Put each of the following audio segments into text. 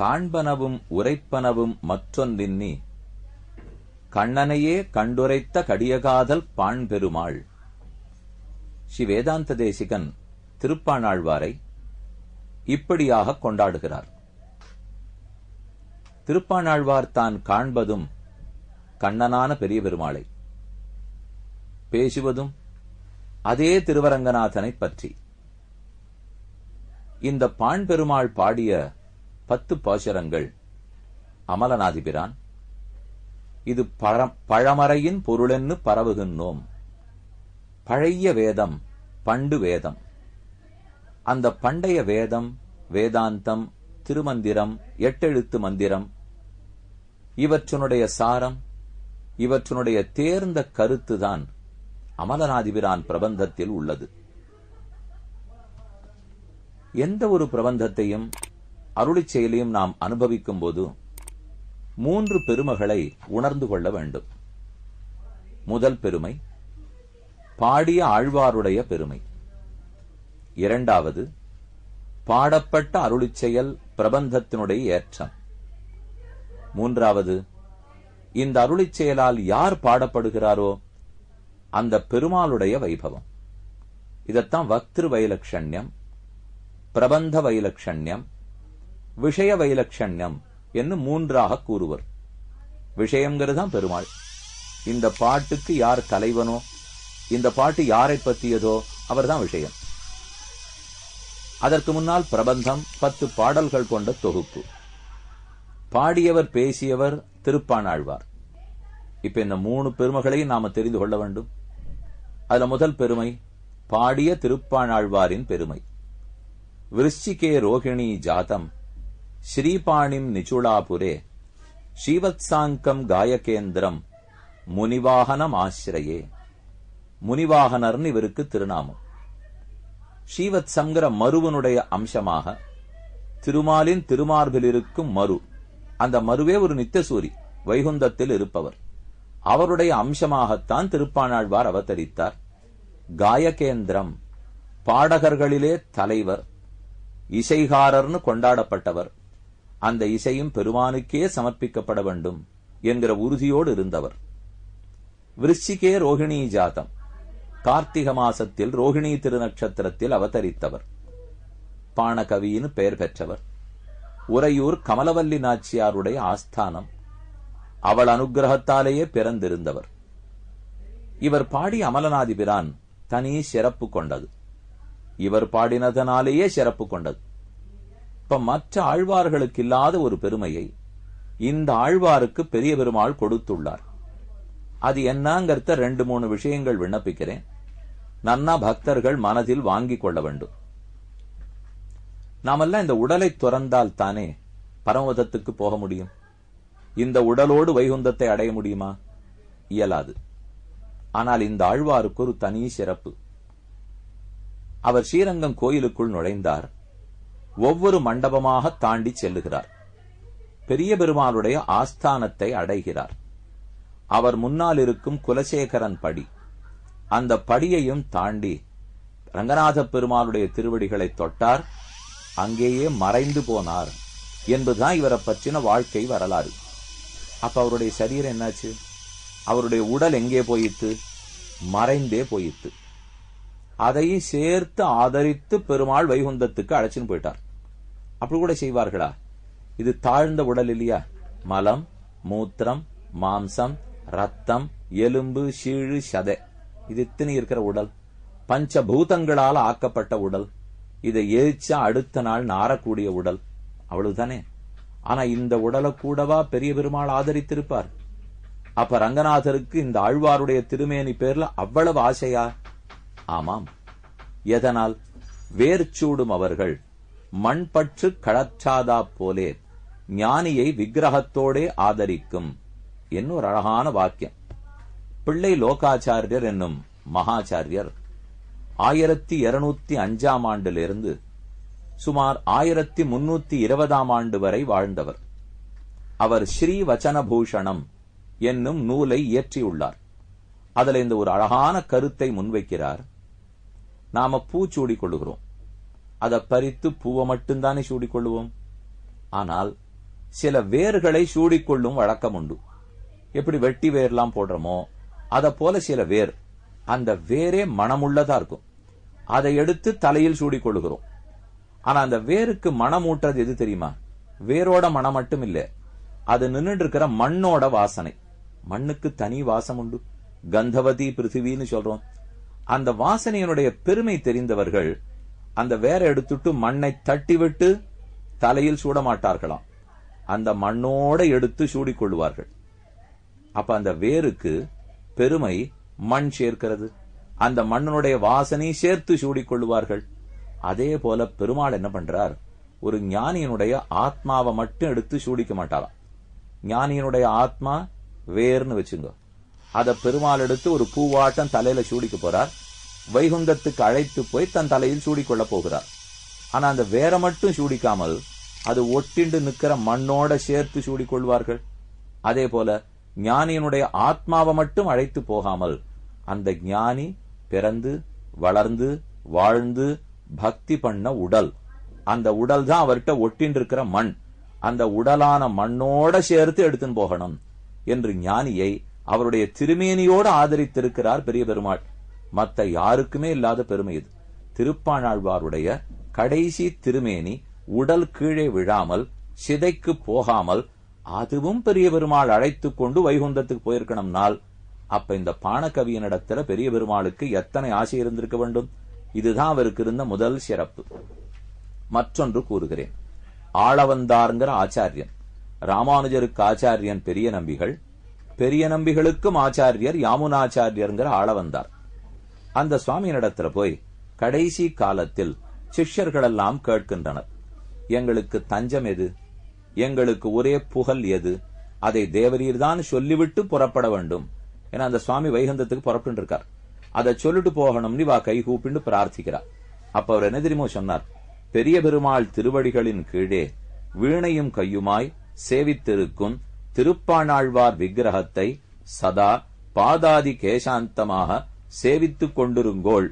காண்பனவும் உரைப்பனவும் மற்றொன்றின்னி கண்ணனையே கண்டுரைத்த கடியகாதல் பாண்பெருமாள் ஸ்ரீ வேதாந்த தேசிகன் திருப்பாணாழ்வாரை இப்படியாக கொண்டாடுகிறார் திருப்பாணாழ்வார் தான் காண்பதும் கண்ணனான பெரிய பெருமாளை பேசுவதும் அதே திருவரங்கநாதனை பற்றி இந்த பாண்பெருமாள் பாடிய பத்து பாசுரங்கள் அமலநாதிபிரான் இது பழமறையின் பொருளென்னு பரவுகின்றோம் பழைய வேதம் பண்டு வேதம் அந்த பண்டைய வேதம் வேதாந்தம் திருமந்திரம் எட்டெழுத்து மந்திரம் இவற்றினுடைய சாரம் இவற்றினுடைய தேர்ந்த கருத்துதான் அமலநாதிபிரான் பிரபந்தத்தில் உள்ளது எந்த ஒரு பிரபந்தத்தையும் அருளி செயலையும் நாம் அனுபவிக்கும் போது மூன்று பெருமைகளை உணர்ந்து கொள்ள வேண்டும் முதல் பெருமை பாடிய ஆழ்வாருடைய பெருமை இரண்டாவது பாடப்பட்ட அருளி செயல் பிரபந்தத்தினுடைய ஏற்றம் மூன்றாவது இந்த அருளி செயலால் யார் பாடப்படுகிறாரோ அந்த பெருமாளுடைய வைபவம் இதத்தான் வக்திரு வைலக்ஷண்யம் பிரபந்த வைலக்ஷண்யம் விஷய வைலட்சண்யம் என்று மூன்றாக கூறுவர் விஷயம்ங்கிறது தான் பெருமாள் இந்த பாட்டுக்கு யார் தலைவனோ இந்த பாட்டு யாரை பற்றியதோ அவர்தான் விஷயம் அதற்கு முன்னால் பிரபந்தம் பத்து பாடல்கள் கொண்ட தொகுப்பு பாடியவர் பேசியவர் திருப்பானாழ்வார் இப்ப இந்த மூணு பெருமைகளையும் நாம தெரிந்து கொள்ள வேண்டும் அதுல முதல் பெருமை பாடிய திருப்பானாழ்வாரின் பெருமை விருச்சிகே ரோகிணி ஜாதம் శ్రీపాణిం నిచుళాపురే శ్రీవత్సాంకం గాయకేంద్రం మునివాహనమాశ్రయే முனிவாகனர்னு இவருக்கு திருநாமம் ஸ்ரீவத்சங்கிற மருவனுடைய அம்சமாக திருமாலின் திருமார்பில் இருக்கும் மரு அந்த மருவே ஒரு நித்தசூரி வைகுந்தத்தில் இருப்பவர் அவருடைய அம்சமாகத்தான் திருப்பாணாழ்வார் அவதரித்தார் காயகேந்திரம் பாடகர்களிலே தலைவர் இசைகாரர்னு கொண்டாடப்பட்டவர் அந்த இசையும் பெருமானுக்கே சமர்ப்பிக்கப்பட வேண்டும் என்கிற உறுதியோடு இருந்தவர் விருஷிகே ரோஹிணி ஜாதம் கார்த்திக மாசத்தில் ரோஹிணி திருநட்சத்திரத்தில் அவதரித்தவர் பாணகவியின் பெயர் பெற்றவர் உறையூர் கமலவல்லி நாச்சியாருடைய ஆஸ்தானம் அவள் அனுகிரகத்தாலேயே பிறந்திருந்தவர் இவர் பாடி அமலநாதிபிரான் தனி சிறப்பு கொண்டது இவர் பாடினதனாலேயே சிறப்பு கொண்டது இப்ப மற்ற ஆழ்வார்களுக்கு இல்லாத ஒரு பெருமையை இந்த ஆழ்வாருக்கு பெரிய பெருமாள் கொடுத்துள்ளார் அது என்னங்கிறத ரெண்டு மூணு விஷயங்கள் விண்ணப்பிக்கிறேன் நன்னா பக்தர்கள் மனதில் வாங்கி கொள்ள வேண்டும் நாமெல்லாம் இந்த உடலை துறந்தால் தானே பரமதத்துக்கு போக முடியும் இந்த உடலோடு வைகுந்தத்தை அடைய முடியுமா இயலாது ஆனால் இந்த ஆழ்வாருக்கு ஒரு தனி சிறப்பு அவர் ஸ்ரீரங்கம் கோயிலுக்குள் நுழைந்தார் ஒவ்வொரு மண்டபமாக தாண்டி செல்லுகிறார் பெரிய பெருமாளுடைய ஆஸ்தானத்தை அடைகிறார் அவர் முன்னால் இருக்கும் குலசேகரன் படி அந்த படியையும் தாண்டி ரங்கநாத பெருமாளுடைய திருவடிகளை தொட்டார் அங்கேயே மறைந்து போனார் என்பதுதான் இவரை பற்றின வாழ்க்கை வரலாறு அப்ப அவருடைய சரீரம் என்னாச்சு அவருடைய உடல் எங்கே போயிட்டு மறைந்தே போயிட்டு அதையும் சேர்த்து ஆதரித்து பெருமாள் வைகுந்தத்துக்கு அழைச்சின்னு போயிட்டார் அப்படி கூட செய்வார்களா இது தாழ்ந்த உடல் இல்லையா மலம் மூத்திரம் மாம்சம் ரத்தம் எலும்பு சீழு சதை இது இத்தனை இருக்கிற உடல் பஞ்ச பூதங்களால் ஆக்கப்பட்ட உடல் இதை எரிச்சா அடுத்த நாள் நாரக்கூடிய உடல் அவ்வளவுதானே ஆனா இந்த உடலை கூடவா பெரிய பெருமாள் ஆதரித்திருப்பார் அப்ப ரங்கநாதருக்கு இந்த ஆழ்வாருடைய திருமேனி பேர்ல அவ்வளவு ஆசையா ஆமாம் எதனால் வேர்ச்சூடும் அவர்கள் மண்பற்று களச்சாதா போலே ஞானியை விக்கிரகத்தோடே ஆதரிக்கும் என்னும் ஒரு அழகான வாக்கியம் பிள்ளை லோகாச்சாரியர் என்னும் மகாச்சாரியர் ஆயிரத்தி இருநூத்தி அஞ்சாம் ஆண்டிலிருந்து சுமார் ஆயிரத்தி முன்னூத்தி இருபதாம் ஆண்டு வரை வாழ்ந்தவர் அவர் ஸ்ரீ வச்சனபூஷணம் என்னும் நூலை இயற்றியுள்ளார் அதில் இந்த ஒரு அழகான கருத்தை முன்வைக்கிறார் நாம பூச்சூடி கொள்கிறோம் அதை பறித்து பூவை மட்டும்தானே சூடிக்கொள்வோம் ஆனால் சில வேர்களை சூடிக்கொள்ளும் வழக்கம் உண்டு எப்படி வெட்டி வேர்லாம் போடுறோமோ அதை போல சில வேர் அந்த வேரே மனமுள்ளதா இருக்கும் அதை எடுத்து தலையில் சூடிக்கொள்ளுகிறோம் ஆனா அந்த வேருக்கு ஊட்டுறது எது தெரியுமா வேரோட மனம் மட்டும் இல்ல அது நின்றுட்டு இருக்கிற மண்ணோட வாசனை மண்ணுக்கு தனி வாசம் உண்டு கந்தவதி பிருத்திவின்னு சொல்றோம் அந்த வாசனையினுடைய பெருமை தெரிந்தவர்கள் அந்த வேற எடுத்துட்டு மண்ணை தட்டிவிட்டு தலையில் சூட மாட்டார்களாம் அந்த மண்ணோட எடுத்து சூடிக்கொள்வார்கள் அப்ப அந்த வேருக்கு பெருமை மண் சேர்க்கிறது அந்த மண்ணனுடைய வாசனை சேர்த்து சூடிக்கொள்வார்கள் அதே போல பெருமாள் என்ன பண்றார் ஒரு ஞானியனுடைய ஆத்மாவை மட்டும் எடுத்து சூடிக்க மாட்டாராம் ஞானியனுடைய ஆத்மா வேர்னு வச்சுங்க அதை பெருமாள் எடுத்து ஒரு பூவாட்டம் தலையில சூடிக்க போறார் வைகுந்தத்துக்கு அழைத்து போய் தன் தலையில் சூடிக்கொள்ளப் போகிறார் ஆனா அந்த வேற மட்டும் சூடிக்காமல் அது ஒட்டிண்டு நிற்கிற மண்ணோட சேர்த்து சூடிக்கொள்வார்கள் அதே போல ஞானியினுடைய ஆத்மாவை மட்டும் அழைத்து போகாமல் அந்த ஞானி பிறந்து வளர்ந்து வாழ்ந்து பக்தி பண்ண உடல் அந்த உடல் தான் அவர்கிட்ட ஒட்டின் இருக்கிற மண் அந்த உடலான மண்ணோட சேர்த்து எடுத்துன்னு போகணும் என்று ஞானியை அவருடைய திருமேனியோடு ஆதரித்திருக்கிறார் பெரிய பெருமாள் மற்ற யாருக்குமே இல்லாத பெருமை இது திருப்பாணாழ்வாருடைய கடைசி திருமேனி உடல் கீழே விழாமல் சிதைக்கு போகாமல் அதுவும் பெரிய பெருமாள் அழைத்துக் கொண்டு வைகுந்தத்துக்கு போயிருக்கணும்னால் அப்ப இந்த பாணக்கவியனிடத்துல பெரிய பெருமாளுக்கு எத்தனை ஆசை இருந்திருக்க வேண்டும் இதுதான் அவருக்கு இருந்த முதல் சிறப்பு மற்றொன்று கூறுகிறேன் ஆளவந்தார்ங்கிற ஆச்சாரியன் ராமானுஜருக்கு ஆச்சாரியன் பெரிய நம்பிகள் பெரிய நம்பிகளுக்கும் ஆச்சாரியர் யாமுனாச்சாரியர்ங்கிற ஆழவந்தார் அந்த சுவாமியினிடத்துல போய் கடைசி காலத்தில் சிஷ்யர்களெல்லாம் கேட்கின்றனர் எங்களுக்கு தஞ்சம் எது எங்களுக்கு ஒரே புகழ் எது அதை தேவரீர்தான் சொல்லிவிட்டு புறப்பட வேண்டும் என அந்த சுவாமி வைகுந்தத்துக்கு புறப்பட்டு இருக்கார் அதை சொல்லிட்டு போகணும்னு வா கை கூப்பிட்டு பிரார்த்திக்கிறார் அப்ப அவர் என்ன தெரியுமோ சொன்னார் பெரிய பெருமாள் திருவடிகளின் கீழே வீணையும் கையுமாய் சேவித்திருக்கும் திருப்பாணாழ்வார் விக்கிரகத்தை சதா பாதாதி கேசாந்தமாக சேவித்துக் கொண்டிருங்கோள்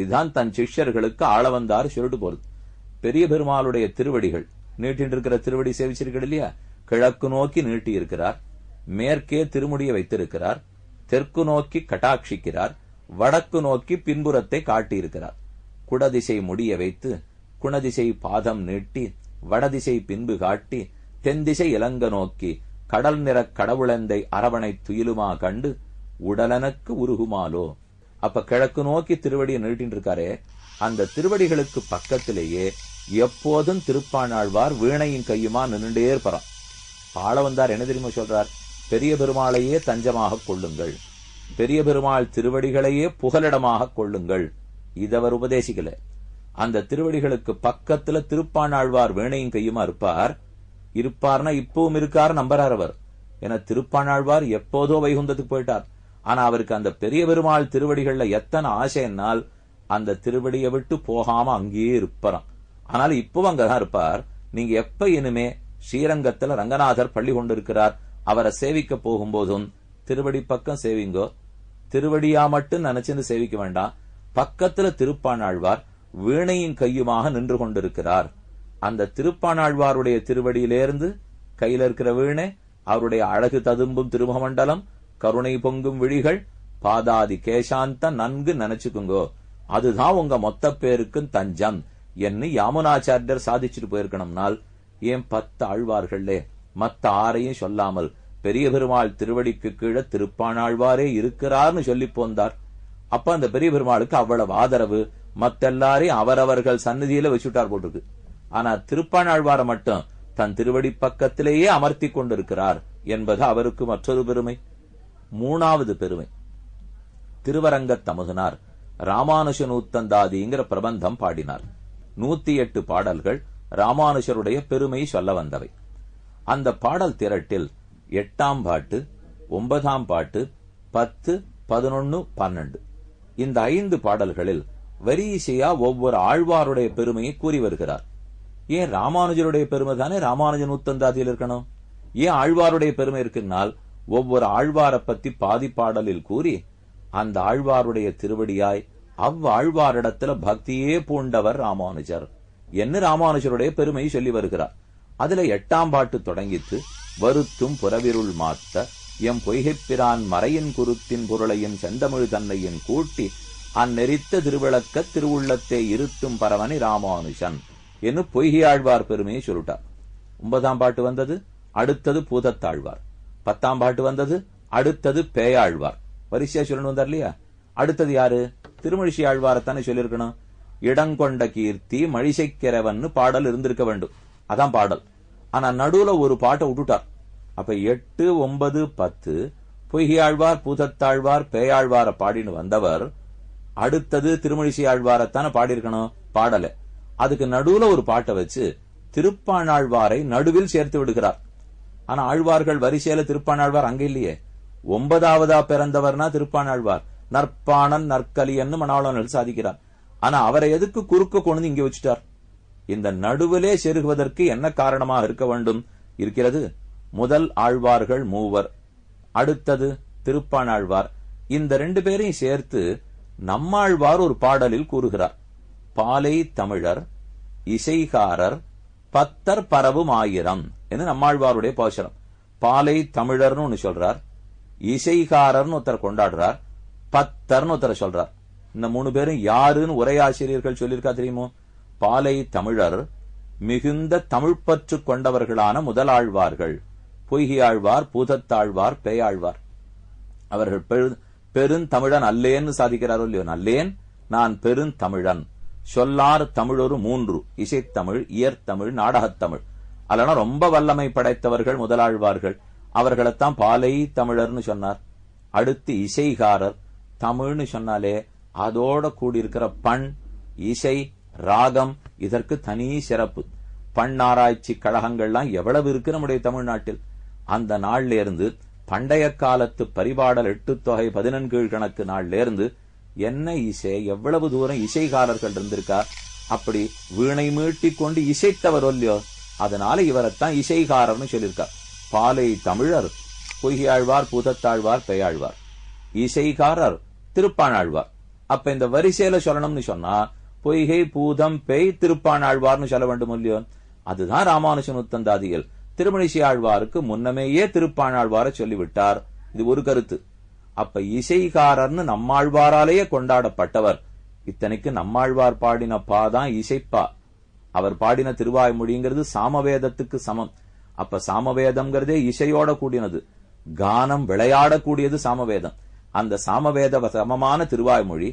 இதுதான் தன் சிஷ்யர்களுக்கு ஆள வந்தார் சொல்லிட்டு போறது பெரிய பெருமாளுடைய திருவடிகள் நீட்டின்றிருக்கிற இருக்கிற திருவடி சேவிச்சிருக்கிறது இல்லையா கிழக்கு நோக்கி நீட்டி இருக்கிறார் மேற்கே திருமுடியை வைத்திருக்கிறார் தெற்கு நோக்கி கட்டாட்சிக்கிறார் வடக்கு நோக்கி பின்புறத்தை காட்டியிருக்கிறார் குடதிசை முடிய வைத்து குணதிசை பாதம் நீட்டி வடதிசை பின்பு காட்டி தென்திசை இலங்க நோக்கி கடல் நிற கடவுளந்தை அரவணைத் துயிலுமா கண்டு உடலனுக்கு உருகுமாலோ அப்ப கிழக்கு நோக்கி திருவடியை நிறுத்தின் இருக்காரே அந்த திருவடிகளுக்கு பக்கத்திலேயே எப்போதும் திருப்பாணாழ்வார் வீணையின் கையுமா நின்றுண்டே இருப்பாராம் பாழ வந்தார் என்ன தெரியுமா சொல்றார் பெரிய பெருமாளையே தஞ்சமாக கொள்ளுங்கள் பெரிய பெருமாள் திருவடிகளையே புகலிடமாக கொள்ளுங்கள் இதவர் உபதேசிக்கல அந்த திருவடிகளுக்கு பக்கத்துல திருப்பாணாழ்வார் வேணையும் கையுமா இருப்பார் இருப்பார்னா இப்பவும் இருக்கார் நம்புறார் அவர் என திருப்பாணாழ்வார் எப்போதோ வைகுந்தத்துக்கு போயிட்டார் ஆனா அவருக்கு அந்த பெரிய பெருமாள் திருவடிகள்ல எத்தனை ஆசைன்னால் அந்த திருவடியை விட்டு போகாம அங்கேயே இருப்பறான் ஆனாலும் இப்பவும் அங்கதான் இருப்பார் நீங்க எப்ப இனிமே ஸ்ரீரங்கத்துல ரங்கநாதர் பள்ளி கொண்டிருக்கிறார் அவரை சேவிக்க போகும்போதும் திருவடி பக்கம் சேவிங்கோ திருவடியா மட்டும் நினைச்சுன்னு சேவிக்க வேண்டாம் பக்கத்துல திருப்பானாழ்வார் வீணையின் கையுமாக நின்று கொண்டிருக்கிறார் அந்த திருப்பானாழ்வாருடைய திருவடியிலிருந்து கையில இருக்கிற வீணை அவருடைய அழகு ததும்பும் திருமமண்டலம் கருணை பொங்கும் விழிகள் பாதாதி கேசாந்த நன்கு நினைச்சுக்குங்கோ அதுதான் உங்க மொத்த பேருக்கும் தஞ்சம் என்று யாமுனாச்சாரியர் சாதிச்சுட்டு போயிருக்கணும்னால் ஏன் பத்து ஆழ்வார்கள்லே மத்த ஆரையும் சொல்லாமல் பெரிய பெருமாள் திருவடிக்கு கீழே திருப்பானாழ்வாரே இருக்கிறார்னு சொல்லி போந்தார் அப்ப அந்த பெரிய பெருமாளுக்கு அவ்வளவு ஆதரவு மத்தெல்லாரையும் அவரவர்கள் சன்னதியில வச்சுட்டார் போட்டிருக்கு ஆனா திருப்பானாழ்வார மட்டும் தன் திருவடி பக்கத்திலேயே அமர்த்தி கொண்டிருக்கிறார் என்பது அவருக்கு மற்றொரு பெருமை மூணாவது பெருமை திருவரங்க தமுகனார் ராமானுஷ நூத்தந்தாதிங்கிற பிரபந்தம் பாடினார் நூத்தி எட்டு பாடல்கள் ராமானுஷருடைய பெருமை சொல்ல வந்தவை அந்த பாடல் திரட்டில் எட்டாம் பாட்டு ஒன்பதாம் பாட்டு பத்து பதினொன்னு பன்னெண்டு இந்த ஐந்து பாடல்களில் வரிசையா ஒவ்வொரு ஆழ்வாருடைய பெருமையை கூறி வருகிறார் ஏன் ராமானுஜருடைய பெருமை தானே ராமானுஜன் உத்தந்தாதியில் இருக்கணும் ஏன் ஆழ்வாருடைய பெருமை இருக்குன்னால் ஒவ்வொரு ஆழ்வார பத்தி பாதி பாடலில் கூறி அந்த ஆழ்வாருடைய திருவடியாய் அவ்வாழ்வாரிடத்துல பக்தியே பூண்டவர் ராமானுஜர் என்று ராமானுஜருடைய பெருமையை சொல்லி வருகிறார் அதுல எட்டாம் பாட்டு தொடங்கித்து வருத்தும் புறவிருள் மாத்த எம் பொய்கைப்பிரான் மறையின் குருத்தின் பொருளையும் செந்தமிழ் தன்னையும் கூட்டி அந்நெறித்த திருவிளக்க திருவுள்ளத்தை இருத்தும் பரவனை ராமானுஜன் என்று ஆழ்வார் பெருமையை சொல்லிட்டார் ஒன்பதாம் பாட்டு வந்தது அடுத்தது பூதத்தாழ்வார் பத்தாம் பாட்டு வந்தது அடுத்தது பேயாழ்வார் வரிசையா சொல்லணும் வந்தார் இல்லையா அடுத்தது யாரு திருமழிசை ஆழ்வாரத்தானே சொல்லியிருக்கணும் இடங்கொண்ட கீர்த்தி மழிசைக்கிறவன் பாடல் இருந்திருக்க வேண்டும் அதான் பாடல் ஆனா நடுவுல ஒரு பாட்டை விட்டுட்டார் அப்ப எட்டு ஒன்பது பத்து பொய்கியாழ்வார் பூதத்தாழ்வார் பேயாழ்வார பாடின்னு வந்தவர் அடுத்தது திருமழிசி ஆழ்வாரத்தானே பாடியிருக்கணும் பாடல அதுக்கு நடுவுல ஒரு பாட்டை வச்சு திருப்பாணாழ்வாரை நடுவில் சேர்த்து விடுகிறார் ஆனா ஆழ்வார்கள் வரிசையில திருப்பானாழ்வார் அங்க இல்லையே ஒன்பதாவதா பிறந்தவர்னா திருப்பானாழ்வார் நற்பானன் நற்கலியன்னு மனாளன் சாதிக்கிறார் ஆனா அவரை எதுக்கு குறுக்க கொண்டு இங்கே வச்சுட்டார் இந்த நடுவிலே செருகுவதற்கு என்ன காரணமா இருக்க வேண்டும் இருக்கிறது முதல் ஆழ்வார்கள் மூவர் அடுத்தது திருப்பானாழ்வார் இந்த ரெண்டு பேரையும் சேர்த்து நம்மாழ்வார் ஒரு பாடலில் கூறுகிறார் பாலை தமிழர் இசைகாரர் பத்தர் பரவும் ஆயிரம் என்று நம்மாழ்வாருடைய பாசனம் பாலை தமிழர்னு ஒன்று சொல்றார் இசைகாரர்னு ஒருத்தர் கொண்டாடுறார் பத்தர்னு ஒருத்தர் சொல்றார் இந்த மூணு பேரும் யாருன்னு உரையாசிரியர்கள் சொல்லியிருக்கா தெரியுமோ பாலை தமிழர் மிகுந்த பற்று கொண்டவர்களான முதலாழ்வார்கள் பொய்கியாழ்வார் பூதத்தாழ்வார் பேயாழ்வார் அவர்கள் பெருந்தமிழன் அல்லேன்னு சாதிக்கிறாரோ இல்லையோ நல்லேன் நான் பெருந்தமிழன் சொல்லார் தமிழொரு மூன்று இசைத்தமிழ் இயற்தமிழ் நாடகத்தமிழ் அல்லனா ரொம்ப வல்லமை படைத்தவர்கள் முதலாழ்வார்கள் அவர்களைத்தான் பாலை தமிழர்னு சொன்னார் அடுத்து இசைகாரர் தமிழ்னு சொன்னாலே அதோட கூடியிருக்கிற பண் இசை ராகம் இதற்கு தனி சிறப்பு பண் ஆராய்ச்சி கழகங்கள்லாம் எவ்வளவு இருக்கு நம்முடைய தமிழ்நாட்டில் அந்த நாள்ல இருந்து பண்டைய காலத்து பரிபாடல் எட்டு தொகை பதினெண்கீழ் கணக்கு நாள்ல இருந்து என்ன இசை எவ்வளவு தூரம் இசைகாரர்கள் இருந்திருக்கா அப்படி வீணை மீட்டிக்கொண்டு இசைத்தவர் ஒல்லியோ அதனால இவரைத்தான் இசைகாரர்னு சொல்லியிருக்கார் பாலை தமிழர் பொய்கியாழ்வார் புதத்தாழ்வார் பெயாழ்வார் இசைகாரர் திருப்பானாழ்வார் அப்ப இந்த வரிசையில சொல்லணும்னு சொன்னா பொய்கை பூதம் பெய் ஆழ்வார்னு சொல்ல வேண்டும் இல்லையோ அதுதான் ராமானுஷன் உத்தந்தாதிகள் திருமணிசி ஆழ்வாருக்கு முன்னமேயே ஆழ்வார சொல்லிவிட்டார் இது ஒரு கருத்து அப்ப இசைகாரர்னு நம்மாழ்வாராலேயே கொண்டாடப்பட்டவர் இத்தனைக்கு நம்மாழ்வார் பாடின பா தான் இசைப்பா அவர் பாடின திருவாய்மொழிங்கிறது சாமவேதத்துக்கு சமம் அப்ப சாமவேதம்ங்கிறதே இசையோட கூடினது கானம் விளையாடக்கூடியது சாமவேதம் அந்த சாமவேத சமமான திருவாய்மொழி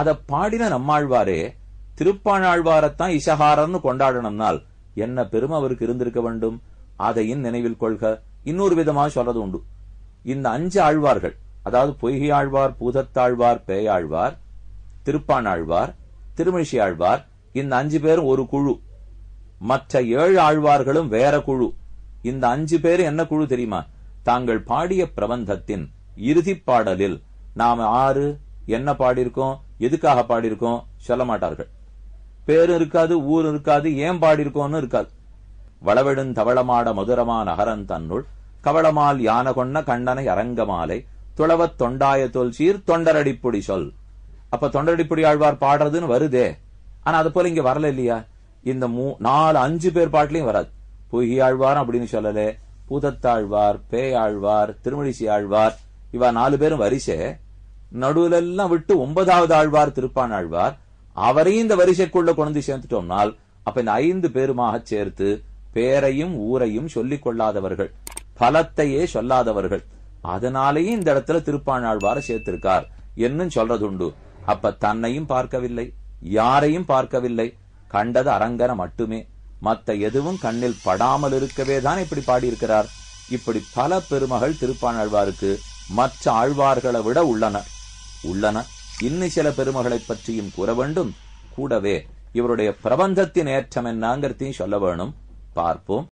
அதை பாடின நம்மாழ்வாரே திருப்பாணாழ்வாரத்தான் இசஹாரர்னு கொண்டாடணும்னால் என்ன பெருமை அவருக்கு இருந்திருக்க வேண்டும் அதையும் நினைவில் கொள்க இன்னொரு விதமாக சொல்றது உண்டு இந்த அஞ்சு ஆழ்வார்கள் அதாவது பொய்கை ஆழ்வார் பூதத்தாழ்வார் பேயாழ்வார் திருப்பாணாழ்வார் திருமிழிசை ஆழ்வார் இந்த அஞ்சு பேரும் ஒரு குழு மற்ற ஏழு ஆழ்வார்களும் வேற குழு இந்த அஞ்சு பேர் என்ன குழு தெரியுமா தாங்கள் பாடிய பிரபந்தத்தின் இறுதி பாடலில் நாம் ஆறு என்ன பாடியிருக்கோம் எதுக்காக பாடியிருக்கோம் சொல்ல மாட்டார்கள் பேரு இருக்காது ஊர் இருக்காது ஏன் பாடியிருக்கோம்னு இருக்காது தவளமாட மதுரமான அகரன் தன்னுள் கவளமால் யான கொன்ன கண்ணனை அரங்கமாலை துளவத் தொண்டாய தொல் சீர் தொண்டரடிப்புடி சொல் அப்ப தொண்டரடிப்புடி ஆழ்வார் பாடுறதுன்னு வருதே ஆனா அது போல இங்க வரல இல்லையா இந்த மூ நாலு அஞ்சு பேர் பாட்டிலையும் வராது ஆழ்வார் அப்படின்னு சொல்லல பூதத்தாழ்வார் பேயாழ்வார் திருமழிசி ஆழ்வார் இவா நாலு பேரும் வரிசை நடுவுல எல்லாம் விட்டு ஒன்பதாவது ஆழ்வார் திருப்பான் ஆழ்வார் அவரையும் இந்த வரிசைக்குள்ள கொண்டு சேர்த்துட்டோம்னால் அப்ப இந்த ஐந்து பேருமாக சேர்த்து பேரையும் ஊரையும் சொல்லிக் கொள்ளாதவர்கள் பலத்தையே சொல்லாதவர்கள் அதனாலேயே இந்த இடத்துல திருப்பான் ஆழ்வார சேர்த்திருக்கார் என்னும் சொல்றதுண்டு அப்ப தன்னையும் பார்க்கவில்லை யாரையும் பார்க்கவில்லை கண்டது அரங்கன மட்டுமே மத்த எதுவும் கண்ணில் படாமல் இருக்கவே தான் இப்படி பாடியிருக்கிறார் இப்படி பல பெருமகள் திருப்பானாழ்வாருக்கு மற்ற ஆழ்வார்களை விட உள்ளனர் உள்ளன இன்னும் சில பெருமகளை பற்றியும் கூற வேண்டும் கூடவே இவருடைய பிரபந்தத்தின் ஏற்றம் என்னங்கிறதையும் சொல்ல வேணும் பார்ப்போம்